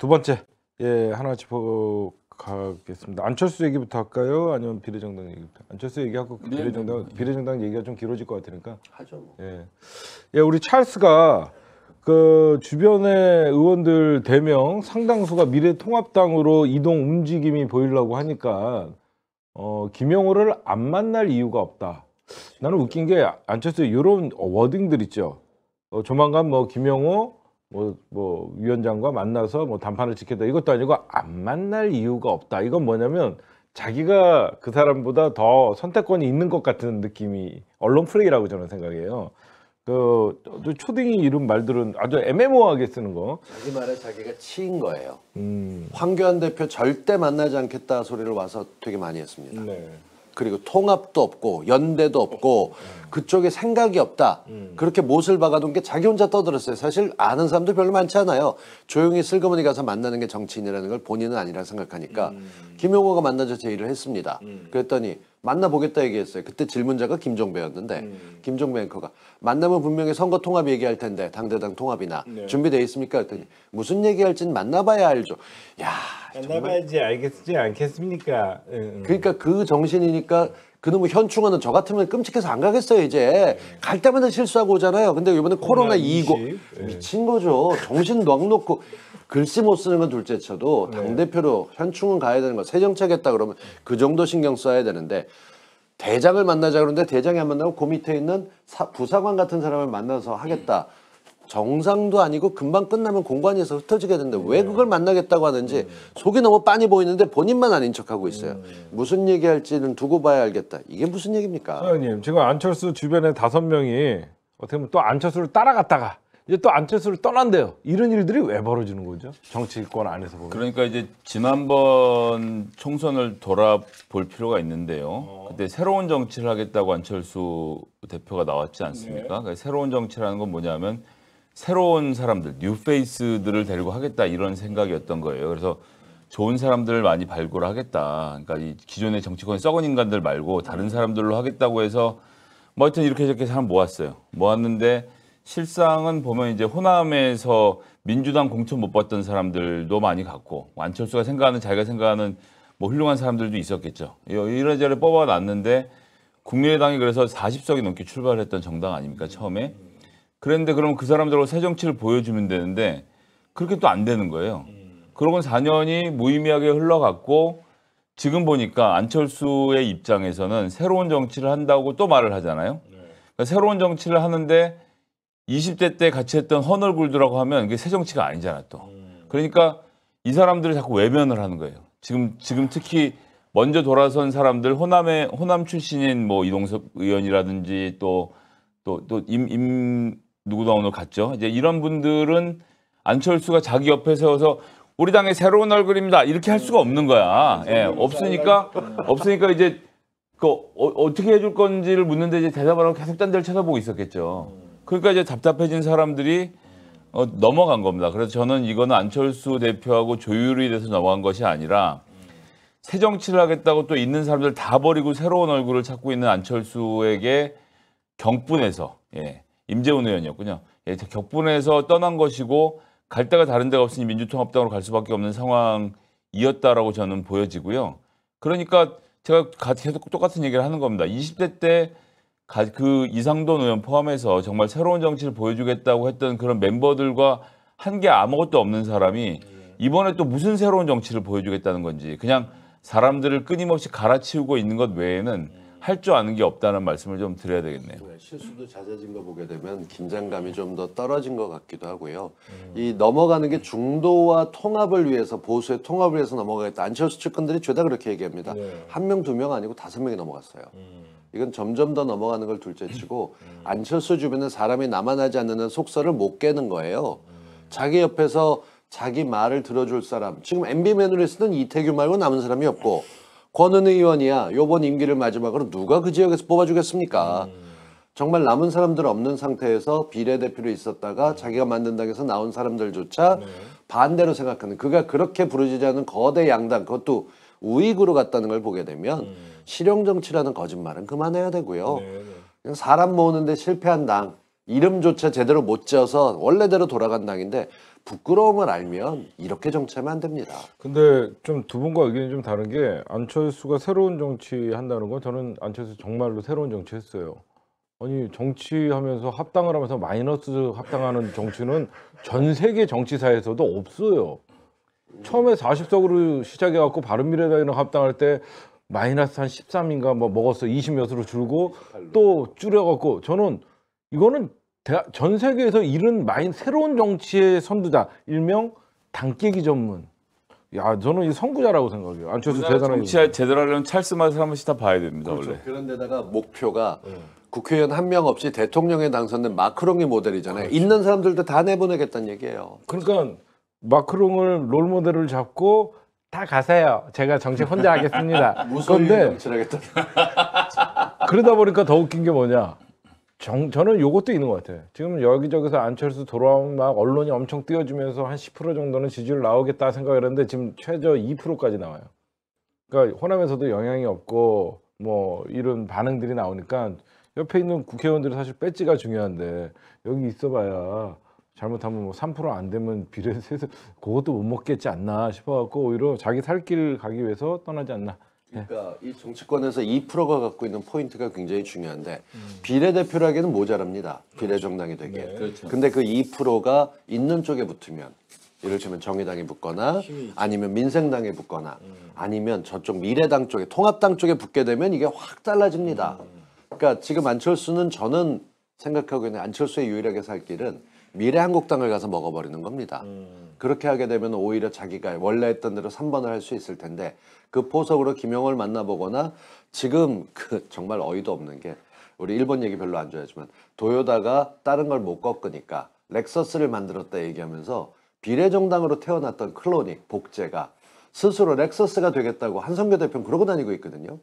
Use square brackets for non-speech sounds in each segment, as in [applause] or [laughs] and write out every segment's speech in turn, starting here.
두 번째 예 하나 짚어 가겠습니다. 안철수 얘기부터 할까요? 아니면 비례정당 얘기부터? 안철수 얘기하고 네, 비례정당 네, 네. 비례정당 얘기가 좀 길어질 것 같으니까 하죠. 뭐. 예. 예, 우리 찰스가 그 주변의 의원들 대명 상당수가 미래통합당으로 이동 움직임이 보이려고 하니까 어 김영호를 안 만날 이유가 없다. 나는 웃긴 게 안철수 이런 워딩들 있죠. 어, 조만간 뭐 김영호 뭐, 뭐 위원장과 만나서 뭐 담판을 지켰다 이것도 아니고 안 만날 이유가 없다. 이건 뭐냐면 자기가 그 사람보다 더 선택권이 있는 것 같은 느낌이 언론 플레이라고 저는 생각해요. 그 초딩이 이런 말들은 아주 애매모호하게 쓰는 거. 자기 말에 자기가 치인 거예요. 음. 황교안 대표 절대 만나지 않겠다 소리를 와서 되게 많이 했습니다. 네. 그리고 통합도 없고 연대도 없고 그쪽에 생각이 없다. 그렇게 못을 박아둔 게 자기 혼자 떠들었어요. 사실 아는 사람도 별로 많지 않아요. 조용히 슬그머니 가서 만나는 게 정치인이라는 걸 본인은 아니라 생각하니까 음. 김용호가 만나서 제의를 했습니다. 음. 그랬더니 만나보겠다 얘기했어요. 그때 질문자가 김종배였는데 음. 김종배 앵커가 만나면 분명히 선거 통합 얘기할 텐데 당대당 통합이나 네. 준비돼 있습니까? 그랬더니 무슨 얘기할지는 만나봐야 알죠. 야 만나봐야지 아, 알겠지 않겠습니까? 응. 예, 예. 그러니까 그 정신이니까 그놈의 현충원은 저 같으면 끔찍해서 안 가겠어요 이제 갈 때마다 실수하고 오잖아요. 근데 이번에 코로나 이고 예. 미친 거죠. 정신 넉 놓고 글씨 못 쓰는 건 둘째쳐도 네. 당 대표로 현충원 가야 되는 거새 정책했다 그러면 그 정도 신경 써야 되는데 대장을 만나자 그러는데 대장이 안 만나고 그 밑에 있는 사, 부사관 같은 사람을 만나서 하겠다. 정상도 아니고 금방 끝나면 공관에서 흩어지게 되는데 왜 네. 그걸 만나겠다고 하는지 음. 속이 너무 빤히 보이는데 본인만 아닌 척하고 있어요. 음, 네. 무슨 얘기할지는 두고 봐야 알겠다. 이게 무슨 얘기입니까? 소장님 지금 안철수 주변에 다섯 명이 어떻게 보면 또 안철수를 따라갔다가 이제 또 안철수를 떠난대요. 이런 일들이 왜 벌어지는 거죠? 정치권 안에서 보면. 그러니까 이제 지난번 총선을 돌아볼 필요가 있는데요. 어. 그때 새로운 정치를 하겠다고 안철수 대표가 나왔지 않습니까? 네. 그러니까 새로운 정치라는 건 뭐냐면 새로운 사람들, 뉴페이스들을 데리고 하겠다 이런 생각이었던 거예요. 그래서 좋은 사람들을 많이 발굴하겠다. 그러니까 이 기존의 정치권 썩은 인간들 말고 다른 사람들로 하겠다고 해서 뭐 하여튼 이렇게 저렇게 사람 모았어요. 모았는데 실상은 보면 이제 호남에서 민주당 공천 못 받던 사람들도 많이 갔고 안철수가 생각하는 자기가 생각하는 뭐 훌륭한 사람들도 있었겠죠. 이런저런 뽑아놨는데 국민의당이 그래서 40석이 넘게 출발했던 정당 아닙니까 처음에? 그런데 그럼 그 사람들하고 새 정치를 보여주면 되는데 그렇게 또 안 되는 거예요. 음. 그러곤 4년이 무의미하게 흘러갔고 지금 보니까 안철수의 입장에서는 새로운 정치를 한다고 또 말을 하잖아요. 네. 그러니까 새로운 정치를 하는데 20대 때 같이 했던 헌얼굴들하고 하면 이게 새 정치가 아니잖아 또. 음. 그러니까 이 사람들을 자꾸 외면을 하는 거예요. 지금 지금 특히 먼저 돌아선 사람들 호남의 호남 출신인 뭐 이동섭 의원이라든지 또 또 또임임 누구다운으로 갔죠. 이제 이런 분들은 안철수가 자기 옆에 세워서 우리 당의 새로운 얼굴입니다. 이렇게 할 수가 없는 거야. 예, 없으니까 없으니까 이제 그 어, 떻게 해줄 건지를 묻는데 이제 대답을 하고 계속 딴 데를 쳐다보고 있었겠죠. 그러니까 이제 답답해진 사람들이 어, 넘어간 겁니다. 그래서 저는 이거는 안철수 대표하고 조율이 돼서 넘어간 것이 아니라 새 정치를 하겠다고 또 있는 사람들 다 버리고 새로운 얼굴을 찾고 있는 안철수에게 경분해서 예. 임재훈 의원이었군요. 예, 격분해서 떠난 것이고 갈 데가 다른 데가 없으니 민주통합당으로 갈 수밖에 없는 상황이었다라고 저는 보여지고요. 그러니까 제가 계속 똑같은 얘기를 하는 겁니다. 20대 때 그 이상돈 의원 포함해서 정말 새로운 정치를 보여주겠다고 했던 그런 멤버들과 한 게 아무것도 없는 사람이 이번에 또 무슨 새로운 정치를 보여주겠다는 건지 그냥 사람들을 끊임없이 갈아치우고 있는 것 외에는 할줄 아는 게 없다는 말씀을 좀 드려야 되겠네요. 네, 실수도 잦아진 거 보게 되면 긴장감이 좀 더 떨어진 것 같기도 하고요. 음. 이 넘어가는 게 중도와 통합을 위해서 보수의 통합을 위해서 넘어가겠다. 안철수 측근들이 죄다 그렇게 얘기합니다. 네. 한명 두 명 아니고 다섯 명이 넘어갔어요. 음. 이건 점점 더 넘어가는 걸 둘째치고 음. 안철수 주변에 사람이 남아나지 않는 속설을 못 깨는 거예요. 음. 자기 옆에서 자기 말을 들어줄 사람 지금 MB 매뉴리스는 이태규 말고 남은 사람이 없고. 권은희 의원이야 요번 임기를 마지막으로 누가 그 지역에서 뽑아주겠습니까? 음. 정말 남은 사람들 없는 상태에서 비례대표로 있었다가 음. 자기가 만든 당에서 나온 사람들조차 네. 반대로 생각하는 그가 그렇게 부르지않는 거대 양당 그것도 우익으로 갔다는 걸 보게 되면 음. 실용 정치라는 거짓말은 그만해야 되고요. 네, 네. 그냥 사람 모으는데 실패한 당 이름조차 제대로 못 지어서 원래대로 돌아간 당인데 부끄러움을 알면 이렇게 정치하면 안 됩니다. 근데 좀 두 분과 의견이 좀 다른 게 안철수가 새로운 정치 한다는 건 저는 안철수 정말로 새로운 정치 했어요. 아니 정치하면서 합당을 하면서 마이너스 합당하는 정치는 전 세계 정치사에서도 없어요. 처음에 40석으로 시작해갖고 바른미래당이랑 합당할 때 마이너스 한 13인가 뭐 먹었어 20몇으로 줄고 또 줄여갖고 저는 이거는 대하, 전 세계에서 이른 마인 새로운 정치의 선두자 일명 당깨기 전문. 야 저는 이 선구자라고 생각해요. 안철수 대단한 정치 제대로 하려면 찰스 맛을 한 번씩 다 봐야 됩니다 그렇죠. 원래. 그런데다가 목표가 네. 국회의원 한 명 없이 대통령에 당선된 마크롱이 모델이잖아요. 그렇죠. 있는 사람들도 다 내보내겠다는 얘기예요. 그러니까 마크롱을 롤 모델을 잡고 다 가세요. 제가 정책 혼자 하겠습니다. [laughs] 무슨 그런데 그러다 보니까 더 웃긴 게 뭐냐? 정, 저는 요것도 있는 것 같아요. 지금 여기저기서 안철수 돌아온 막 언론이 엄청 뛰어주면서한 10% 정도는 지지율 나오겠다 생각을 했는데 지금 최저 2%까지 나와요. 그러니까 호남에서도 영향이 없고 뭐 이런 반응들이 나오니까 옆에 있는 국회의원들이 사실 배지가 중요한데 여기 있어봐야 잘못하면 뭐 3%안 되면 비례세서 그것도 못 먹겠지 않나 싶어갖고 오히려 자기 살길 가기 위해서 떠나지 않나 그러니까 네. 이 정치권에서 2%가 갖고 있는 포인트가 굉장히 중요한데 비례대표라기에는 모자랍니다. 비례정당이 되기에. 네, 그렇죠. 근데 그 2%가 있는 쪽에 붙으면 예를 들면 정의당에 붙거나 아니면 민생당에 붙거나 음. 아니면 저쪽 미래당 쪽에 통합당 쪽에 붙게 되면 이게 확 달라집니다. 음. 그러니까 지금 안철수는 저는 생각하고 있는 안철수의 유일하게 살 길은 미래한국당을 가서 먹어버리는 겁니다. 음. 그렇게 하게 되면 오히려 자기가 원래 했던 대로 3번을 할 수 있을 텐데 그 포석으로 김영을 만나보거나 지금 그 정말 어이도 없는 게 우리 일본 얘기 별로 안 좋아하지만 도요다가 다른 걸 못 꺾으니까 렉서스를 만들었다 얘기하면서 비례정당으로 태어났던 클로닉 복제가 스스로 렉서스가 되겠다고 한성교 대표는 그러고 다니고 있거든요.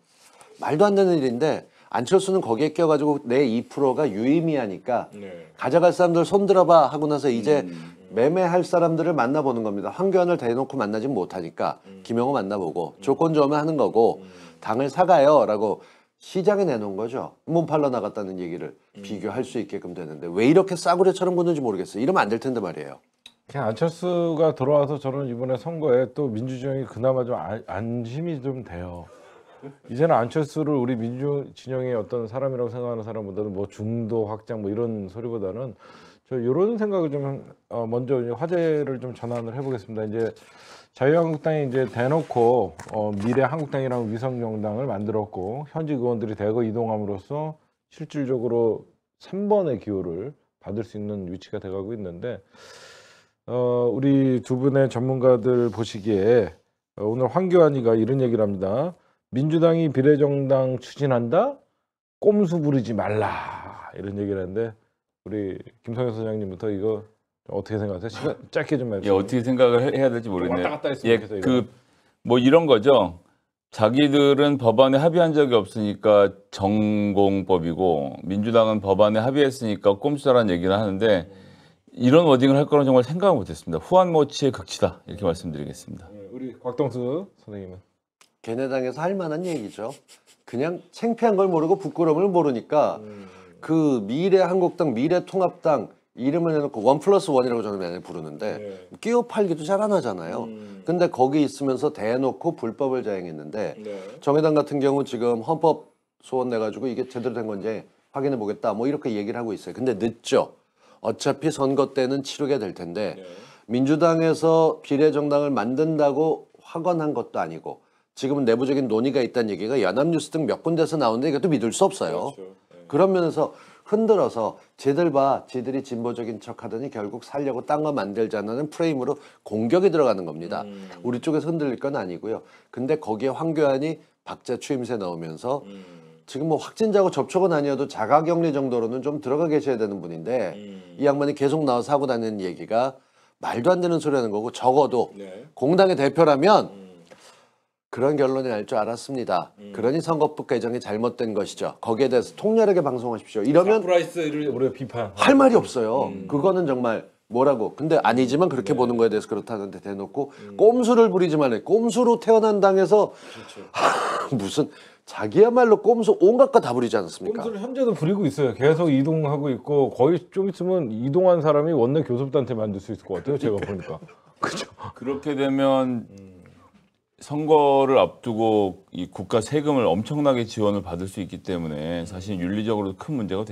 말도 안 되는 일인데 안철수는 거기에 껴가지고 내 2%가 유의미하니까 네. 가져갈 사람들 손들어봐 하고 나서 이제 음, 음, 매매할 사람들을 만나보는 겁니다. 황교안을 대놓고 만나진 못하니까 음. 김영호 만나보고 음. 조건 좋으면 하는 거고 음. 당을 사가요라고 시장에 내놓은 거죠. 몸 팔러 나갔다는 얘기를 비교할 수 있게끔 되는데 왜 이렇게 싸구려처럼 굽는지 모르겠어요. 이러면 안 될 텐데 말이에요. 그냥 안철수가 들어와서 저는 이번에 선거에 또민주주의 그나마 좀 아, 안심이 좀 돼요. 이제는 안철수를 우리 민주 진영의 어떤 사람이라고 생각하는 사람보다는 뭐 중도 확장 뭐 이런 소리보다는 저 이런 생각을 좀 어 먼저 화제를 좀 전환을 해보겠습니다. 이제 자유한국당이 이제 대놓고 어 미래 한국당이라는 위성정당을 만들었고 현직 의원들이 대거 이동함으로써 실질적으로 3번의 기호를 받을 수 있는 위치가 돼가고 있는데 어 우리 두 분의 전문가들 보시기에 어, 오늘 황교안이가 이런 얘기를 합니다. 민주당이 비례정당 추진한다 꼼수 부리지 말라 이런 얘기를 하는데 우리 김성현 소장님부터 이거 어떻게 생각하세요? 시간 [laughs] 짧게 좀 말해주세요. 예, 어떻게 생각을 해야 될지 모르겠네요. 왔다 갔다 했으면 예, 그뭐 그 이런 거죠. 자기들은 법안에 합의한 적이 없으니까 전공법이고 민주당은 법안에 합의했으니까 꼼수라는 얘기를 하는데 이런 워딩을 할 거는 정말 생각을 못했습니다. 후한 모치의 극치다 이렇게 말씀드리겠습니다. 예, 우리 곽동수 선생님은 걔네 당에서 할 만한 얘기죠. 그냥 창피한 걸 모르고 부끄러움을 모르니까 음. 그 미래 한국당, 미래 통합당 이름을 내놓고 원 플러스 원이라고 저는 많이 부르는데 네. 끼워 팔기도 잘 안 하잖아요. 음. 근데 거기 있으면서 대놓고 불법을 자행했는데 네. 정의당 같은 경우 지금 헌법 소원 내가지고 이게 제대로 된 건지 확인해 보겠다 뭐 이렇게 얘기를 하고 있어요. 근데 늦죠. 어차피 선거 때는 치르게 될 텐데 네. 민주당에서 비례정당을 만든다고 확언한 것도 아니고 지금은 내부적인 논의가 있다는 얘기가 연합뉴스 등 몇 군데서 나오는데 이것도 믿을 수 없어요. 그렇죠. 네. 그런 면에서 흔들어서 쟤들 봐, 쟤들이 진보적인 척 하더니 결국 살려고 딴 거 만들자는 프레임으로 공격이 들어가는 겁니다. 음. 우리 쪽에서 흔들릴 건 아니고요. 근데 거기에 황교안이 박자 추임새 넣으면서 음. 지금 뭐 확진자고 접촉은 아니어도 자가격리 정도로는 좀 들어가 계셔야 되는 분인데 음. 이 양반이 계속 나와서 하고 다니는 얘기가 말도 안 되는 소리 하는 거고 적어도 네. 공당의 대표라면 음. 그런 결론이 날 줄 알았습니다. 음. 그러니 선거법 개정이 잘못된 것이죠. 거기에 대해서 통렬하게 방송하십시오. 이러면 프라이스를 우리가 비판 할 말이 없어요. 음. 그거는 정말 뭐라고 근데 아니지만 그렇게 네. 보는 거에 대해서 그렇다는데 대놓고 음. 꼼수를 부리지만 해 꼼수로 태어난 당에서 그렇죠. 하, [laughs] 무슨 자기야말로 꼼수 온갖 거 다 부리지 않습니까? 꼼수를 현재도 부리고 있어요. 계속 이동하고 있고 거의 좀 있으면 이동한 사람이 원내 교섭단체 만들 수 있을 것 같아요. 제가 보니까 [laughs] 그죠? 그렇게 되면 음. 선거를 앞두고 이 국가 세금을 엄청나게 지원을 받을 수 있기 때문에 사실 윤리적으로 큰 문제가